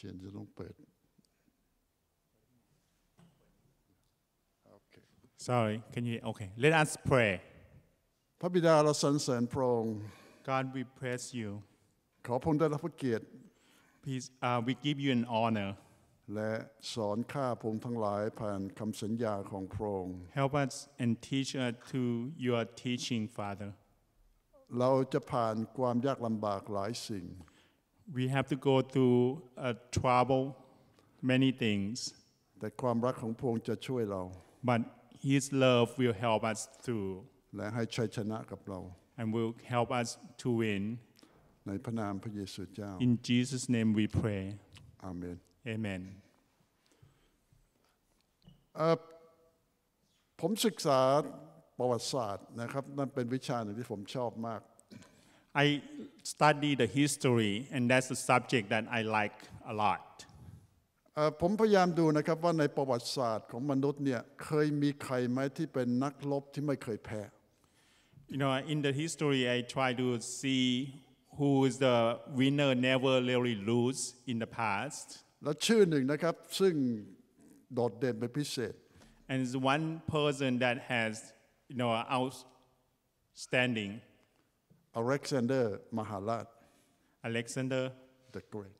change Okay. Sorry, can you? Okay, let us pray. พระบิดาเราสรรเสริญพระองค์ God, we praise you. Please, uh, we give you an honor. Help us and teach us to your teaching, Father. เราจะผ่านความยากลำบากหลายสิ่ง we have to go through a trouble, many things. แต่ความรักของพระองค์จะช่วยเรา But His love will help us through. และให้ชัยชนะกับเรา And will help us to win. ในพระนามพระเยซูเจ้า In Jesus' name we pray. Amen. Amen. ผมศึกษาประวัติศาสตร์นะครับนั่นเป็นวิชาหนึ่งที่ผมชอบมาก I study the history, and that's a subject that I like a lot. ผมพยายามดูนะครับว่าในประวัติศาสตร์ของมนุษย์เนี่ยเคยมีใครไหมที่เป็นนักรบที่ไม่เคยแพ้ You know, in the history, I try to see who is the winner never really lose in the past. และชื่อหนึ่งนะครับซึ่งโดดเด่นเป็นพิเศษ And it's one person that has, you know, outstanding Alexander มหาราช Alexander the Great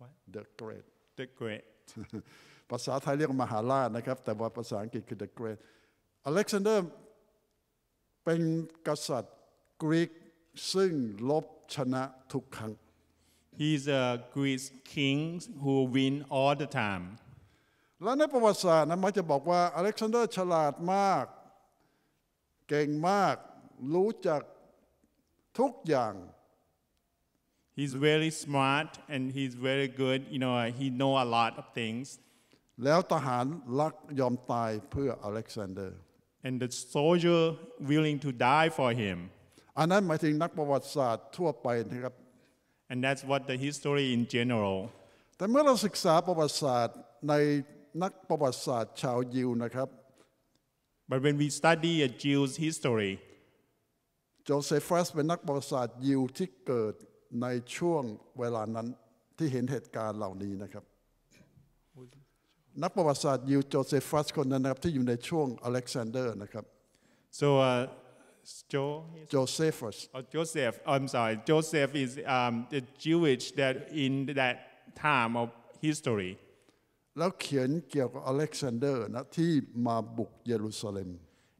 What? the Great the Great ภาษาไทยเรียกมหาราชนะครับแต่ว่าภาษาอังกฤษคือ the Great Alexander เป็นกษัตริย์กรีกซึ่งลบชนะทุกครั้ง He's a Greek king who win all the time และในประวัติศาสตร์นะมักจะบอกว่าอเล็กซานเดอร์ฉลาดมากเก่งมากรู้จักทุกอย่าง He's very smart and he's very good. You know, uh, he know a lot of things. แล้วทหารรักยอมตายเพื่ออเล็กซานเดอร์ And the soldier willing to die for him. อันนั้นหมายถึงนักประวัติศาสตร์ทั่วไปนะครับ And that's what the history in general. แต่เมื่อเราศึกษาประวัติศาสตร์ในนักประวัติศาสตร์ชาวยิวนะครับ But when we study a Jew's history, โจเซฟัสเป็นนักประวัติศาสตร์ยิวที่เกิดในช่วงเวลานั้นที่เห็นเหตุการณ์เหล่านี้นะครับนักประวัติศาสตร์ยิวโจเซฟัสคนนั้นนะครับที่อยู่ในช่วงอเล็กซานเดอร์นะครับ so uh, Jo- Josephus. Oh, Joseph, I'm sorry. Joseph is um, the Jewish that in that time of history. แล้วเขียนเกี่ยวกับอเล็กซานเดอร์นะที่มาบุกเยรูซาเล็ม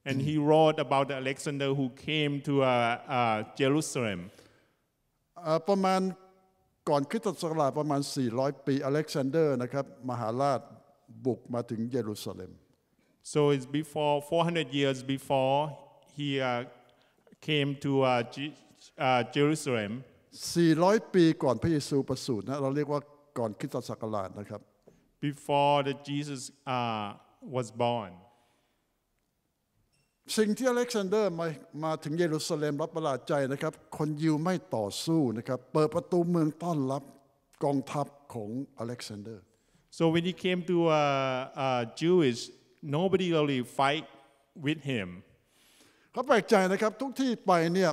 And he mm. wrote about Alexander who came to uh, uh, Jerusalem. Uh, ประมาณก่อนคริสตศักราชประมาณ400ปีอเล็กซานเดอร์นะครับมหาราชบุกมาถึงเยรูซาเล็ม so it's before 400 years before he uh, came to uh, uh, Jerusalem 400 before the Jesus uh, was born สิ่งที่อเล็กซานเดอร์มามาถึงเยรูซาเล็มรับประหลาดใจนะครับคนยิวไม่ต่อสู้นะครับเปิดประตูเมืองต้อนรับกองทัพของอเล็กซานเดอร์ so when he came to uh, uh, Jewish nobody really fight with him เขาแปลกใจนะครับทุกที่ไปเนี่ย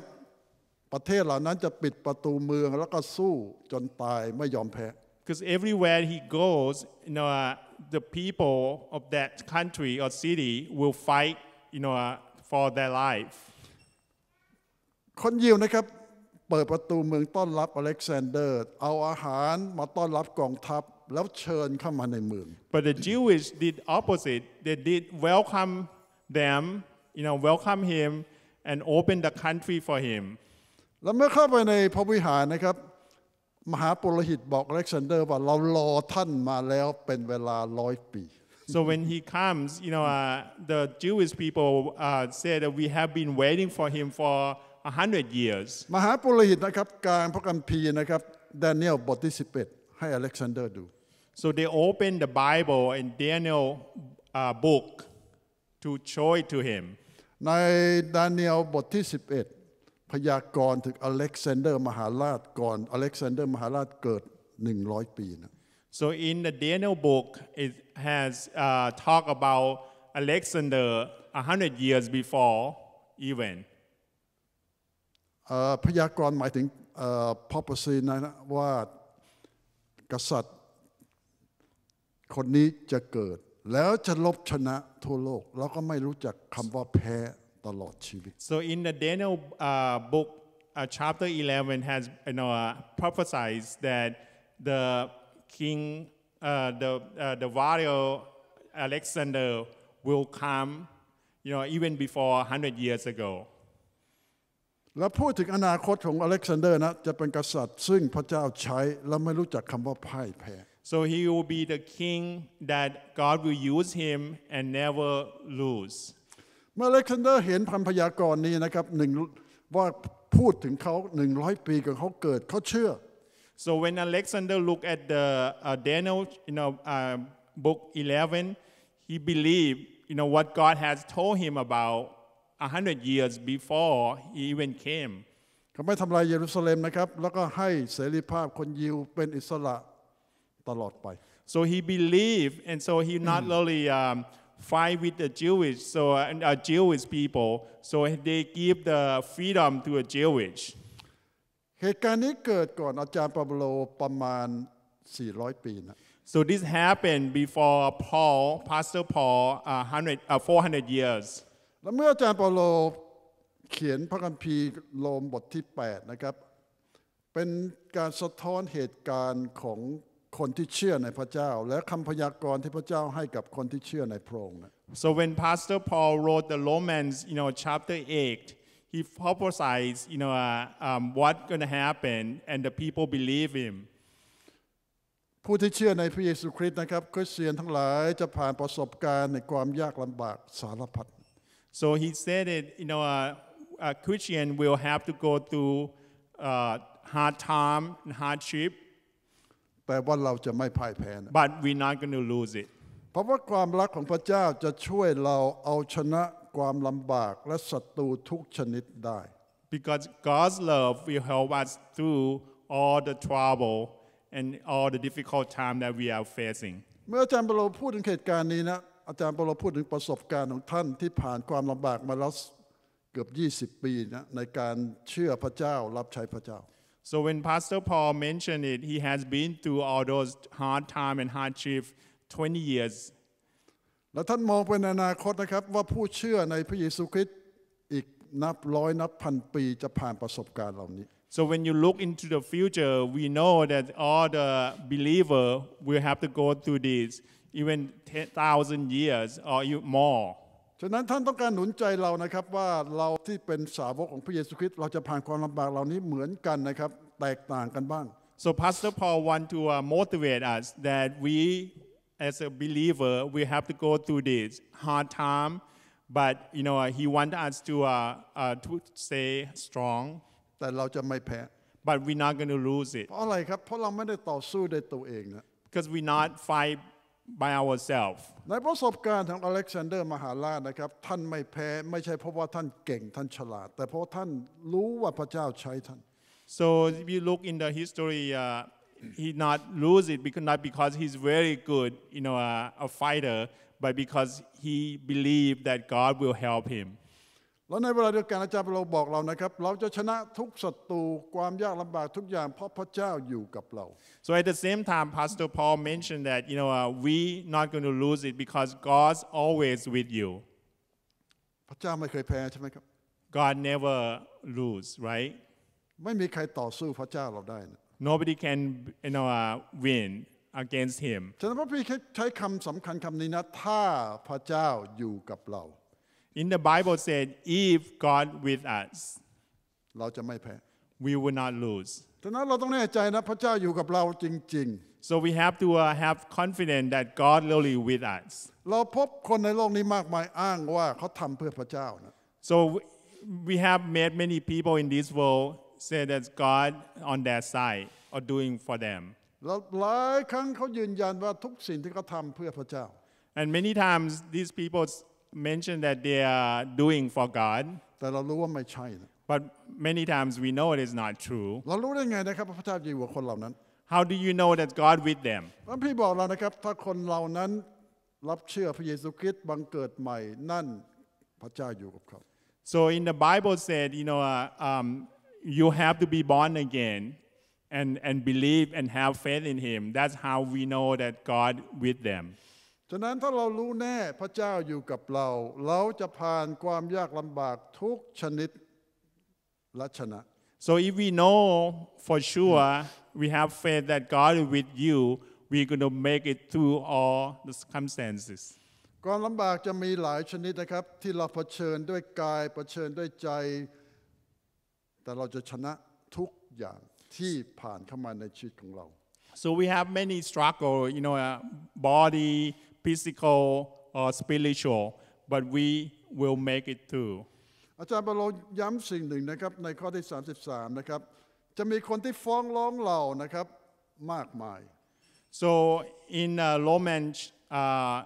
ประเทศเหล่านั้นจะปิดประตูเมืองแล้วก็สู้จนตายไม่ยอมแพ้ because everywhere he goes you know uh, the people of that country or city will fight you know uh, for their life คนยิวนะครับเปิดประตูเมืองต้อนรับอเล็กซานเดอร์เอาอาหารมาต้อนรับกองทัพแล้วเชิญเข้ามาในเมือง but the Jewish did opposite they did welcome them you know welcome him and open the country for him แล้วเมื่อเข้าไปในพระวิหารนะครับมหาปุโรหิตบอกอเล็กซานเดอร์ว่าเรารอท่านมาแล้วเป็นเวลาร้อยปี So when he comes, you know, uh, the Jewish people uh, said that we have been waiting for him for a hundred years. มหาปุโรหิตนะครับกลางพระคัมภีร์นะครับดาเนียลบทที่11ให้อเล็กซานเดอร์ดู uh, So they opened the Bible and Daniel uh, book to show it to him. ในดาเนียลบทที่11พยากรณ์ถึงอเล็กซานเดอร์มหาราชก่อนอเล็กซานเดอร์มหาราชเกิด 100 so in the Daniel book, it has uh, talked about Alexander 100 years before even. Uh, uh so in the Daniel uh, book uh, chapter 11 has you know uh, prophesies that the king, the, the warrior Alexander will come, you know, even before 100 years ago. แล้วพูดถึงอนาคตของอเล็กซานเดอร์นะจะเป็นกษัตริย์ซึ่งพระเจ้าใช้และไม่รู้จักคำว่าพ่ายแพ้ so he will be the king that God will use him and never lose เมื่ออเล็กซานเดอร์เห็นพันพยากรณ์นี้นะครับหนึ่งว่าพูดถึงเขาหนึ่งร้อยปีก่อนเขาเกิดเขาเชื่อ So when Alexander looked at the uh, Daniel, you know, uh, book 11, he believed, you know, what God has told him about 100 years before he even came. เขาไม่ทำลายเยรูซาเล็มนะครับ so he believed and so he not mm. only um, fight with the Jewish so uh, Jewish people so they give the freedom to a Jewish เหตุการณ์นี้เกิดก่อนอาจารย์ปาโบโลประมาณ 400 ปีนะ So this happened before Paul, Pastor Paul, uh, hundred, uh, 400 years. และเมื่ออาจารย์ปาโลเขียนพระคัมภีร์โรมบทที่8นะครับ เป็นการสะท้อนเหตุการณ์ของคนที่เชื่อในพระเจ้า และคำพยากรณ์ที่พระเจ้าให้กับคนที่เชื่อในพระองค์ So when Pastor Paul wrote the Romans, you know, chapter 8, he prophesies, you know, uh, um, what's going to happen, and the people believe him. ผู้ที่เชื่อในพระเยซูคริสต์นะครับคริสเตียนทั้งหลายจะผ่านประสบการณ์ในความยากลำบากสารพัด so he said it you know uh, a Christian will have to go through uh, hard time and hardship แต่ว่าเราจะไม่พ่ายแพ้ but we're not going to lose it เพราะว่าความรักของพระเจ้าจะช่วยเราเอาชนะความลำบากและศัตรูทุกชนิดได้ because God's love will help us through all the trouble and all the difficult time that we are facing เมื่ออาจารย์เปโลพูดถึงเหตุการณ์นี้นะ อาจารย์เปโลพูดถึงประสบการณ์ของท่านที่ผ่านความลำบากมาแล้วเกือบ 20 ปีนะในการเชื่อพระเจ้ารับใช้พระเจ้า So when Pastor Paul mentioned it, he has been through all those hard time and hardship 20 years และท่านมองไปในอนาคตนะครับว่าผู้เชื่อในพระเยซูคริสต์อีกนับร้อยนับพันปีจะผ่านประสบการณ์เหล่านี้ So when you look into the future, we know that all the believer will have to go through this, even 10,000 years or more. ฉะนั้นท่านต้องการหนุนใจเรานะครับว่าเราที่เป็นสาวกของพระเยซูคริสต์เราจะผ่านความลำบากเหล่านี้เหมือนกันนะครับแตกต่างกันบ้าง So Pastor Paul want to motivate us that we as a believer, we have to go through this hard time, but you know, uh, he wants us to uh, uh, to stay strong. But we're not going to lose it. Because we're not fighting by ourselves. Alexander so if you look in the history uh, he not lose it because not because he's very good, you know, uh, a fighter, but because he believed that God will help him. แล้วในเวลาเดียวกันอาจารย์เราบอกเรานะครับเราจะชนะทุกศัตรูความยากลำบากทุกอย่างเพราะพระเจ้าอยู่กับเรา So at the same time, Pastor Paul mentioned that you know uh, we not going to lose it because God's always with you. พระเจ้าไม่เคยแพ้ใช่ไหมครับ God never lose, right? ไม่มีใครต่อสู้พระเจ้าเราได้นะ Nobody can you know, uh, win against him. In the Bible said, if God with us, we will not lose. So we have to uh, have confidence that God really with us. So we have met many people in this world say that God on their side or doing for them and many times these people mention that they are doing for God but many times we know it is not true how do you know that God with them so in the Bible said you know uh, um, you have to be born again and, and believe and have faith in Him. That's how we know that God with them. ฉะนั้นถ้าเรารู้แน่พระเจ้าอยู่กับเราเราจะผ่านความยากลำบากทุกชนิดและชนะ so if we know for sure we have faith that God is with you we're going to make it through all the circumstances ความลำบากจะมีหลายชนิดนะครับที่เราเผชิญด้วยกายเผชิญด้วยใจแต่เราจะชนะทุกอย่างที่ผ่านเข้ามาในชีวิตของเรา so we have many struggle you know uh, body physical or spiritual but we will make it through อาจารย์เปโลย้ำสิ่งหนึ่งนะครับในข้อที่33 so in uh, Romans uh,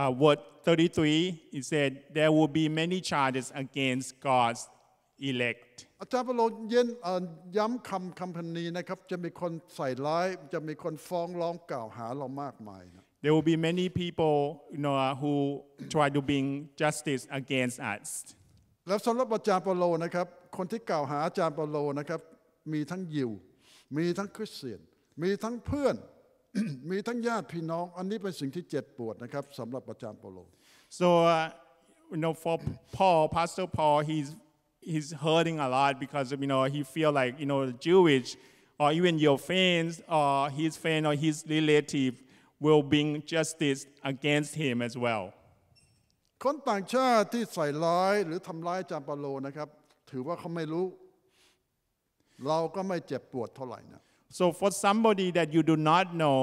uh, word 33 it said there will be many charges against God's elect อาจารย์ปโลเย็นย้ำคำคำพันนี้นะครับจะมีคนใส่ร้ายจะมีคนฟ้องร้องกล่าวหาเรามากมายนะ There will be many people you know who try to bring justice against us แล้วสำหรับอาจารย์เปโลนะครับคนที่กล่าวหาอาจารย์เปโลนะครับมีทั้งยิวมีทั้งคริสเตียนมีทั้งเพื่อนมีทั้งญาติพี่น้องอันนี้เป็นสิ่งที่เจ็บปวดนะครับสำหรับอาจารย์เปโล so uh, you know for Paul Pastor Paul he's he's hurting a lot because you know he feel like you know Jewish or even your friends or his friend or his relative will bring justice against him as well. คนต่างชาติที่ใส่ร้ายหรือทำร้ายจามปาโลนะครับถือว่าเขาไม่รู้ so for somebody that you do not know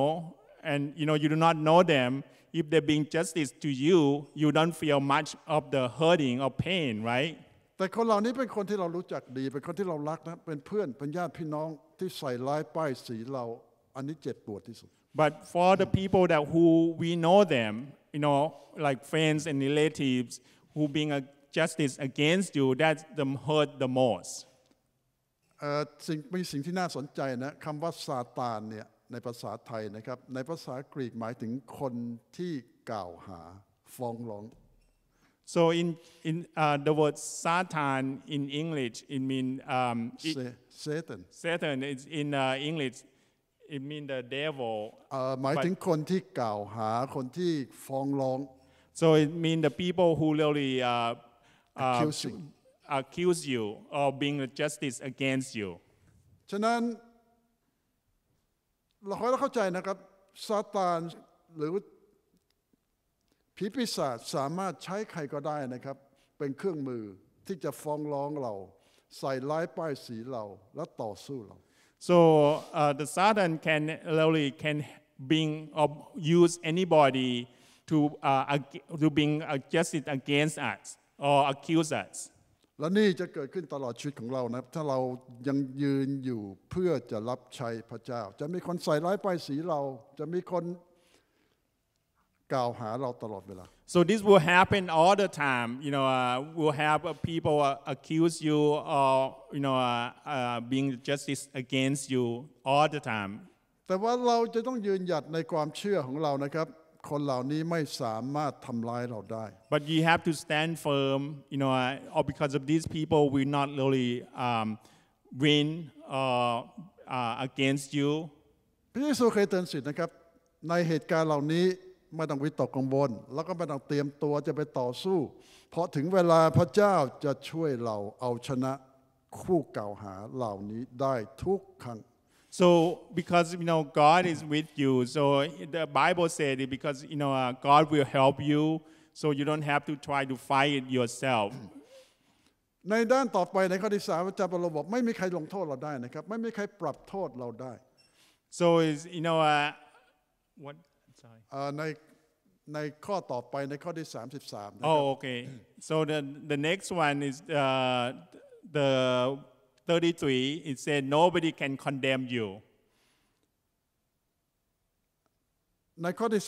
and you know you do not know them if they bring justice to you you don't feel much of the hurting or pain right แต่คนเหล่านี้เป็นคนที่เรารู้จักดี เป็นคนที่เรารักนะเป็นเพื่อนเป็นญาติพี่น้องที่ใส่ร้ายป้ายสีเราอันนี้เจ็บปวดที่สุด but for the people that who we know them you know like friends and relatives who being a justice against you t h a t the hurt the most สิ่งมีสิ่งที่น่าสนใจนะคำว่าซาตานเนี่ยในภาษาไทยนะครับในภาษากรีกหมายถึงคนที่กล่าวหาฟ้องร้อง So in, in uh, the word Satan in English, it means um, Satan. Satan is in uh, English, it means the devil. เอ่อหมายถึงคนที่กล่าวหาคนที่ฟ้องร้อง uh, So it means the people who really uh, uh, accusing accuse you of being justice against you. ฉะนั้นเราขอให้เข้าใจนะครับซาตานหรือผีปีศาจสามารถใช้ใครก็ได้นะครับ เป็นเครื่องมือที่จะฟ้องร้องเรา ใส่ร้ายป้ายสีเราและต่อสู้เรา so uh, the Satan can really can being or use anybody to uh, to being a d j u s t e against us or accuse us และนี่จะเกิดขึ้นตลอดชีวิตของเรานะถ้าเรายังยืนอยู่เพื่อจะรับใช้พระเจ้า จะมีคนใส่ร้ายป้ายสีเราจะมีคนกล่าวหาเราตลอดเวลา so this will happen all the time you know uh, we'll have uh, people uh, accuse you or you know uh, uh, being justice against you all the time แต่ว่าเราจะต้องยืนหยัดในความเชื่อของเรานะครับคนเหล่านี้ไม่สามารถทำร้ายเราได้ but you have to stand firm you know uh, or because of these people will not really um, win uh, uh, against you พระเยซูเคยเตือนสิทธ์นะครับในเหตุการณ์เหล่านี้ไม่ต้องวิตกกังวลแล้วก็ไม่ต้องเตรียมตัวจะไปต่อสู้เพราะถึงเวลาพระเจ้าจะช่วยเราเอาชนะคู่เก่าหาเหล่านี้ได้ทุกครั้ง So because you know God is with you, so the Bible said it because you know uh, God will help you, so you don't have to try to fight it yourself. ในด้านต่อไปในข้อที่สามพระเจ้าระโลบอกไม่มีใครลงโทษเราได้นะครับ ไม่มีใครปรับโทษเราได้ So is you know uh, what sorry. ในในข้อต่อไปในข้อที่ 33นะครับ Oh, okay. So the the next one is uh, the 33. It said nobody can condemn you. ในข้อที่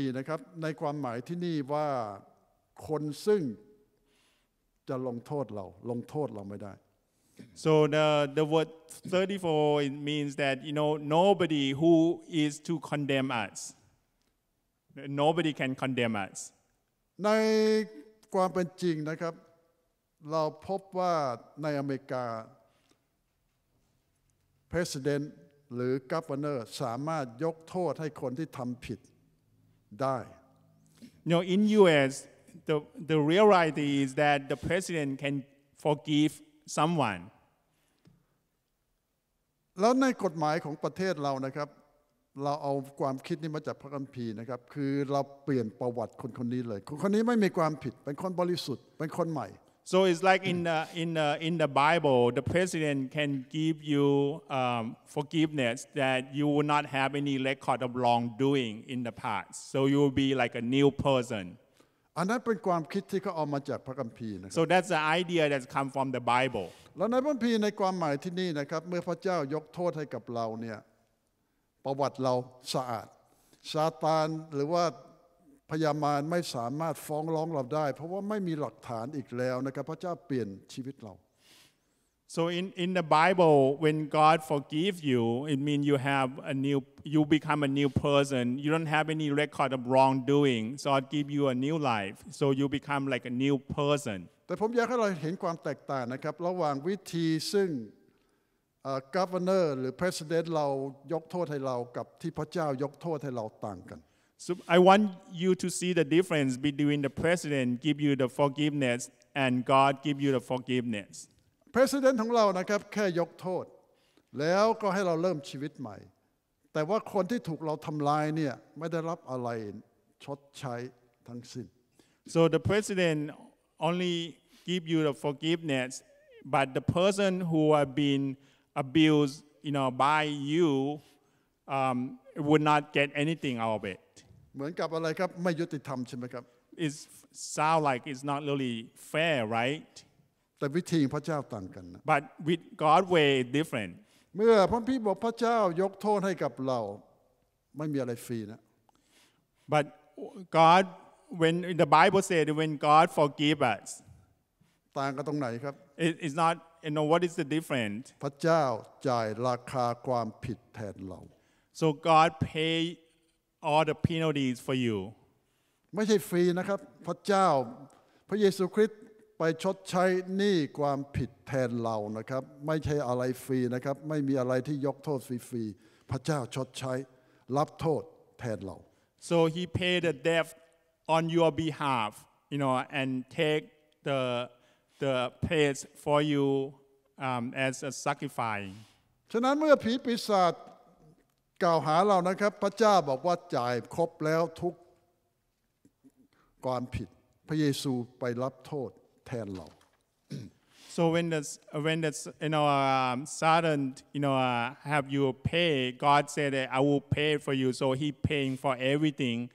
34นะครับในความหมายที่นี่ว่าคนซึ่งจะลงโทษเราลงโทษเราไม่ได้ so the the word 34 it means that you know nobody who is to condemn us Nobody can condemn us ในความเป็นจริงนะครับ เราพบว่าในอเมริกา President หรือ Governor สามารถยกโทษให้คนที่ทำผิดได้ No in U.S. the the r e a l r i g h t is that the president can forgive someone แล้วในกฎหมายของประเทศเรานะครับเราเอาความคิดนี้มาจากพระคัมภีร์นะครับคือเราเปลี่ยนประวัติคนคนนี้เลยคนคนนี้ไม่มีความผิดเป็นคนบริสุทธิ์เป็นคนใหม่ so it's like in the in the in the Bible the president can give you um, forgiveness that you will not have any record of wrongdoing in the past so you will be like a new person อันนั้นเป็นความคิดที่เขาเอามาจากพระคัมภีร์นะ so that's the idea that come from the Bible แล้วในพระคัมภีร์ในความหมายที่นี่นะครับเมื่อพระเจ้ายกโทษให้กับเราเนี่ยประวัติเราสะอาดซาตานหรือว่าพยามารไม่สามารถฟ้องร้องเราได้ เพราะว่าไม่มีหลักฐานอีกแล้วนะครับ พระเจ้าเปลี่ยนชีวิตเรา so in in the Bible when God forgive you it m e a n you have a new you become a new person you don't have any record of wrongdoing so God give you a new life so you become like a new person แต่ผมอยากให้เราเห็นความแตกต่างนะครับ ระหว่างวิธีซึ่งกั v เ r อร์หรือ president เรายกโทษให้เรากับที่พระเจ้ายกโทษให้เราต่างกัน So I want you to see the difference between the president give you the forgiveness and God give you the forgiveness president ของเรานะครับแค่ยกโทษแล้วก็ให้เราเริ่มชีวิตใหม่ แต่ว่าคนที่ถูกเราทำลายเนี่ยไม่ได้รับอะไรชดใช้ทั้งสิ้น so the president only give you the forgiveness but the person who have been abused, you know, by you um, would not get anything out of it. เหมือนกับอะไรครับไม่ยุติธรรมใช่ไหมครับ It sounds like it's not really fair, right? But with God way different. เมื่อพระพี่บอกพระเจ้ายกโทษให้กับเราไม่มีอะไรฟรีนะ But God when the Bible said when God forgive us ต่างกันตรงไหนครับ It's not and know what is the difference พระเจ้าจ่ายราคาความผิดแทนเรา so God pay all the penalties for you ไม่ใช่ฟรีนะครับพระเจ้าพระเยซูคริสต์ไปชดใช้หนี้ความผิดแทนเรานะครับ ไม่ใช่อะไรฟรีนะครับไม่มีอะไรที่ยกโทษฟรีๆพระเจ้าชดใช้รับโทษแทนเรา so he paid the debt on your behalf you know and take the the place for you um, as a sacrifice. So when the when the you know um, Satan you know uh, have you pay, God said that I will pay for you. So He paying for everything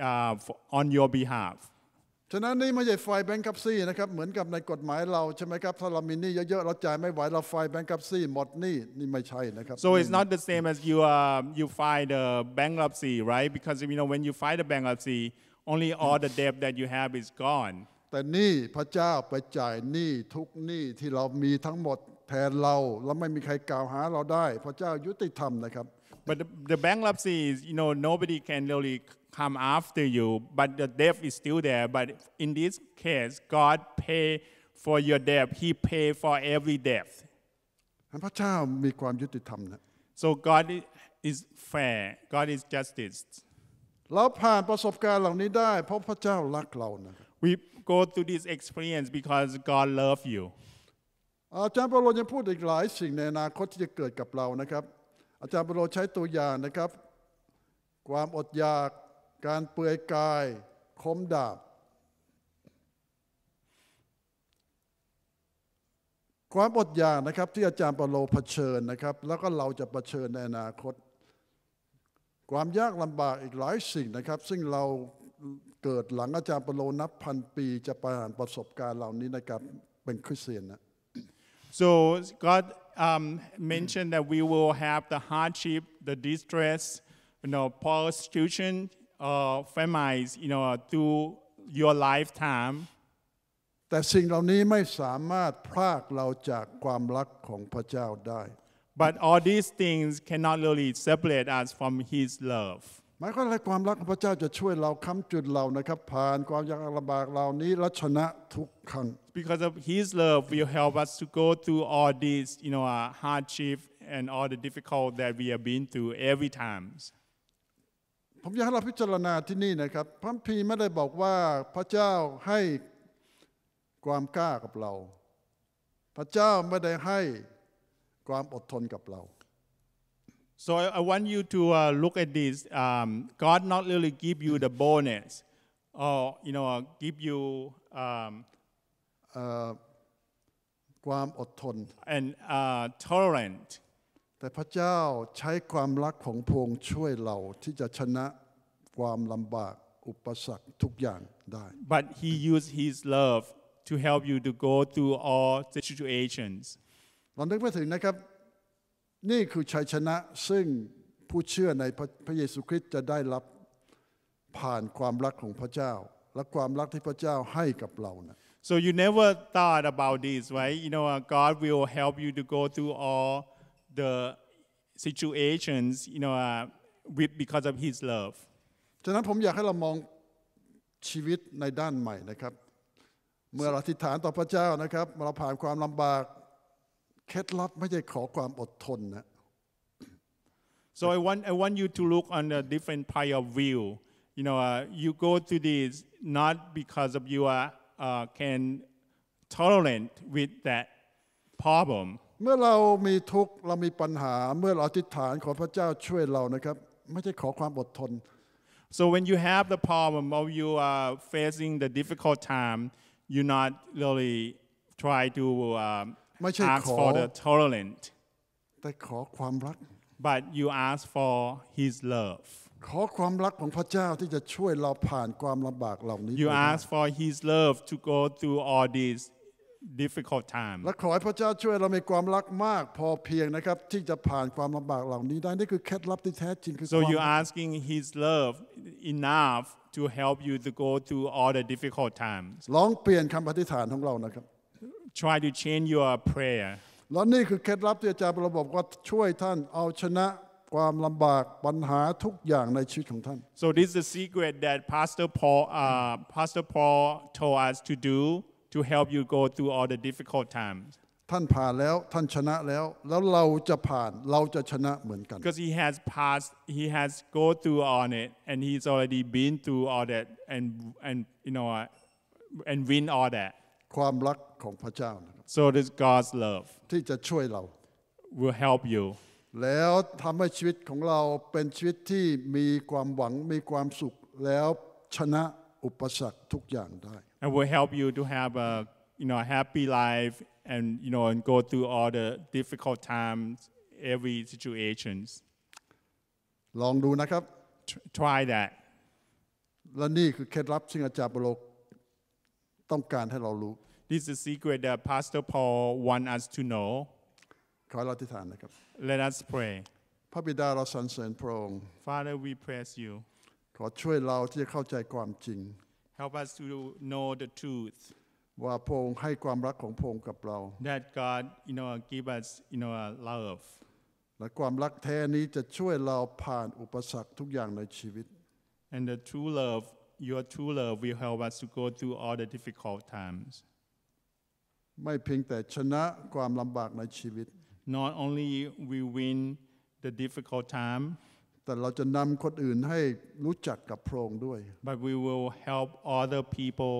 uh, for, on your behalf. ฉะนั้นนี่ไม่ใช่ไฟแบงค์คับซี่นะครับเหมือนกับในกฎหมายเราใช่ไหมครับถ้าเรามีหนี้เยอะๆเราจ่ายไม่ไหวเราไฟแบงค์คับซี่หมดหนี้นี่ไม่ใช่นะครับ so it's not the same as you uh, you file the bankruptcy right because you know when you file the bankruptcy only all the debt that you have is gone แต่นี่พระเจ้าไปจ่ายหนี้ทุกหนี้ที่เรามีทั้งหมดแทนเราแล้วไม่มีใครกล่าวหาเราได้พระเจ้ายุติธรรมนะครับ but the, the bankruptcy is you know nobody can really come after you, but the debt is still there. But in this case, God pay for your debt. He pay for every debt. So God is fair. God is justice. We go through this experience because God loves you. อาจารย์เปโลยังพูดอีกหลายสิ่งในอนาคตที่จะเกิดกับเรานะครับการเปื่อยกายคมดาบความอดอยากนะครับที่อาจารย์ปโลเผชิญนะครับแล้วก็เราจะะเผชิญในอนาคต ความยากลำบากอีกหลายสิ่งนะครับ ซึ่งเราเกิดหลังอาจารย์ปโลนับพันปีจะผ่านประสบการณ์เหล่านี้ในการเป็นคริสเตียนนะ so God um, mentioned that we will have the hardship the distress you know persecution Uh, famines you know uh, through your lifetime แต่สิ่งเหล่านี้ไม่สามารถพรากเราจากความรักของพระเจ้าได้ But all these things cannot really separate us from His love. หมายความว่าความรักของพระเจ้าจะช่วยเราค้ำจุดเรานะครับผ่านความยากลำบากเหล่านี้และชนะทุกครั้ง Because of His love will help us to go through all these you know uh, hardship and all the difficult that we have been through every times. ผมอยากให้เราพิจารณาที่นี่นะครับพระพีไม่ได้บอกว่าพระเจ้าให้ความกล้ากับเรา พระเจ้าไม่ได้ให้ความอดทนกับเรา so I want you to uh, look at this um, God not really give you the bonus or you know give you um, uh, ความอดทน and uh, tolerant แต่พระเจ้าใช้ความรักของพระองค์ช่วยเราที่จะชนะความลำบากอุปสรรคทุกอย่างได้ but he used his love to help you to go through all the situations ลองนึกไปถึงนะครับนี่คือชัยชนะซึ่งผู้เชื่อในพระเยซูคริสต์จะได้รับผ่านความรักของพระเจ้า และความรักที่พระเจ้าให้กับเรานะ so you never thought about this right you know God will help you to go through all the situations, you know, uh, with because of His love. So I want I want you to look on a different point of view. You know, uh, you go to this not because of you are uh, uh, can tolerant with that problem so when you have the problem or you are facing the difficult time you not really try to um, ask for the tolerance แต่ขอความรัก but you ask for His love ขอความรักของพระเจ้าที่จะช่วยเราผ่านความลำบากเหล่านี้ you ask for His love to go through all these difficult time และขอให้พระเจ้าช่วยเรา มีความรักมากพอเพียงนะครับที่จะผ่านความลำบากเหล่านี้ได้นี่คือเคล็ดลับที่แท้จริงคือ so you asking His love enough to help you to go through all the difficult times ลองเปลี่ยนคำอธิษฐานของเรานะครับ try to change your prayer และนี่คือเคล็ดลับที่อาจารย์ประบอกว่าช่วยท่านเอาชนะความลำบากปัญหาทุกอย่างในชีวิตของท่าน so this is the secret that Pastor Paul uh, Pastor Paul told us to do to help you go through all the difficult times. Because he has passed, he has go through on it, and he's already been through all that, and and you know, and win all that. ความรักของพระเจ้านะครับ So this God's love ที่จะช่วยเรา will help you. แล้วทำให้ชีวิตของเราเป็นชีวิตที่มีความหวังมีความสุขแล้วชนะอุปสรรคทุกอย่างได้ and will help you to have a you know a happy life and you know and go through all the difficult times, every situations. ลองดูนะครับ Try that. และนี่คือเคล็ดลับซึ่งอาจารย์เปโลต้องการให้เรารู้ This is the secret that Pastor Paul want us to know. ขอเราอธิษฐานนะครับ Let us pray. พระบิดาเราสรรเสริญพระองค์ Father we praise you. ขอช่วยเราที่จะเข้าใจความจริง Help us to know the truth. That God you know give us you know love และความรักแท้นี้จะช่วยเราผ่านอุปสรรคทุกอย่างในชีวิต And the true love your true love will help us to go through all the difficult times ไม่เพียงแต่ชนะความลำบากในชีวิต Not only we win the difficult time แต่เราจะนำคนอื่นให้รู้จักกับพระองค์ด้วย but we will help other people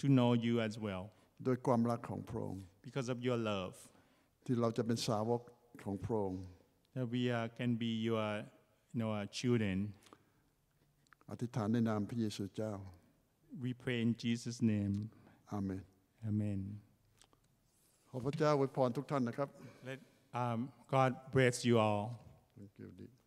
to know you as well ด้วยความรักของพระองค์ because of your love ที่เราจะเป็นสาวกของพระองค์ that we are, can be your you know, children อธิษฐานในนามพระเยซูเจ้า we pray in Jesus name Amen Amen ขอพระเจ้าอวยพรทุกท่านนะครับ Let um, God bless you all Thank you